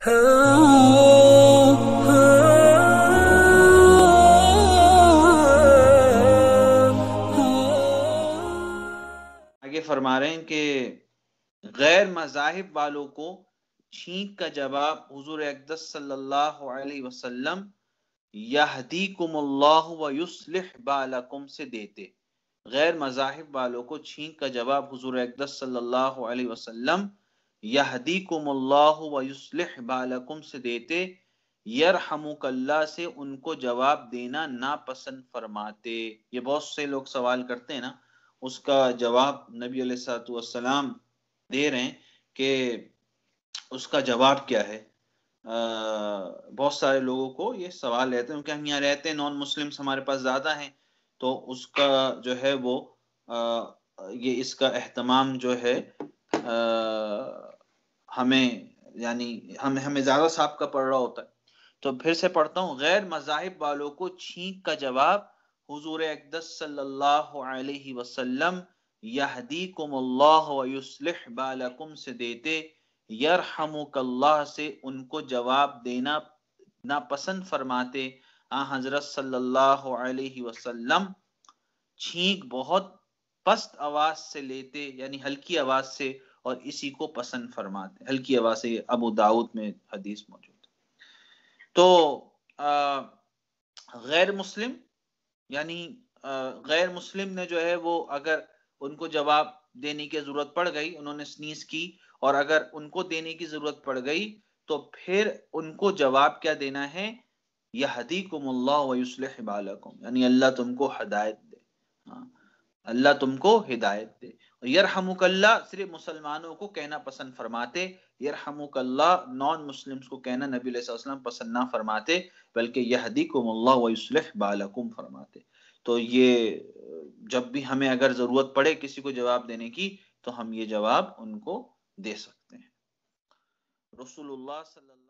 आगे फरमा रहे हैं कि गैर मजाहिब वालों को छींक का जवाब हुजूर अकदस सल्लल्लाहु अलैहि वसल्लम यहदीकुम यहदीकुमुल्लाह व युस्लिह बालकुम से देते गैर मजाहिब वालों को छींक का जवाब हुजूर अकदस सल्लल्लाहु अलैहि वसल्लम बालकुम से देते यरहमुकल्ला से उनको जवाब देना नापसंद फरमाते ये बहुत से लोग सवाल करते हैं ना उसका जवाब नबी सलाम दे रहे हैं कि उसका जवाब क्या है आ, बहुत सारे लोगों को ये सवाल रहते हैं क्योंकि हम यहाँ रहते हैं नॉन मुस्लिम्स हमारे पास ज़्यादा हैं तो उसका जो है वो आ, ये इसका अहतमाम जो है आ, हमें यानी हमें हमें ज़्यादा साफ का पढ़ रहा होता है तो फिर से पढ़ता हूँ गैर मजाहब वालों को छींक का जवाब हुजूर अकदस सल्लल्लाहु अलैहि वसल्लम यहदीकुमुल्लाह बालकुम से देते यरहमुकल्लाह से उनको जवाब देना ना पसंद फरमाते आ हजरत सल्लल्लाहु अलैहि वसल्लम छींक बहुत पस्त आवाज से लेते यानी हल्की आवाज से और इसी को पसंद फरमाते हल्की आवाज से अबू दाऊद में हदीस मौजूद तो गैर मुस्लिम यानी गैर मुस्लिम ने जो है वो अगर उनको जवाब देने की जरूरत पड़ गई उन्होंने स्नीस की और अगर उनको देने की जरूरत पड़ गई तो फिर उनको जवाब क्या देना है यहदी कुमल्लाकुम यानी अल्लाह तुमको हदायत दे हाँ। अल्लाह तुमको हिदायत दे यरहमुकल्ला सिर्फ मुसलमानों को कहना पसंद फरमाते यरहमुकल्ला नॉन मुस्लिम्स को कहना नबी वसल्लम पसंद ना फरमाते बल्कि यहदीकुमल्लाह बालकुम फरमाते तो ये जब भी हमें अगर ज़रूरत पड़े किसी को जवाब देने की तो हम ये जवाब उनको दे सकते हैं रसोल्ला